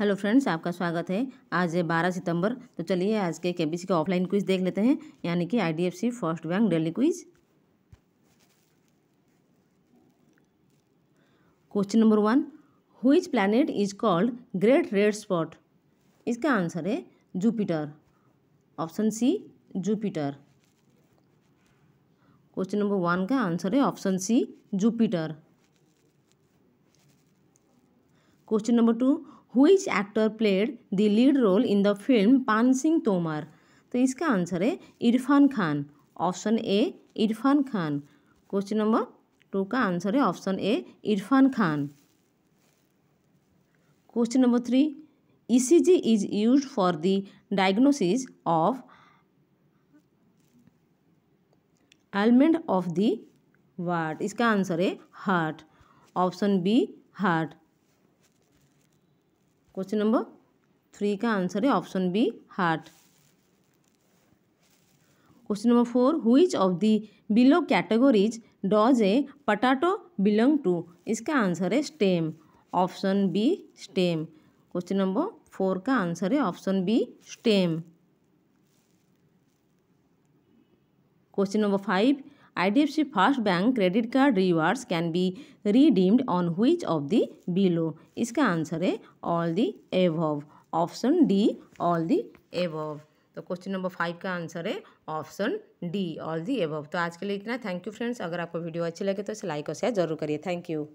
Hello friends आपका स्वागत है आज है बारह सितंबर तो चलिए आज के केबीसी का ऑफलाइन क्विज देख लेते हैं यानी कि IDFC First Bank daily quiz question number one which planet is called Great Red Spot इसका आंसर है Jupiter option C Jupiter question number one का आंसर है option C Jupiter question number two which actor played the lead role in the film Paan Singh Tomar तो इसका answer है Irfan Khan option A Irfan Khan question number two का answer है option A Irfan Khan question number three ECG is use for the diagnosis of ailment of the what इसका answer है heart option B heart question number three का answer है option B heart question number four which of the below categories does a potato belong to इसका answer है stem option B stem question number five का answer है option B stem question number फाइव IDFC First Bank credit card rewards can be redeemed on which of the below? इसका answer है all the above option D all the above तो question number five का answer है option D all the above तो आज के लिए इतना थैंक यू फ्रेंड्स अगर आपको वीडियो अच्छी लगे तो इसे लाइक और शेयर जरूर करिए थैंक यू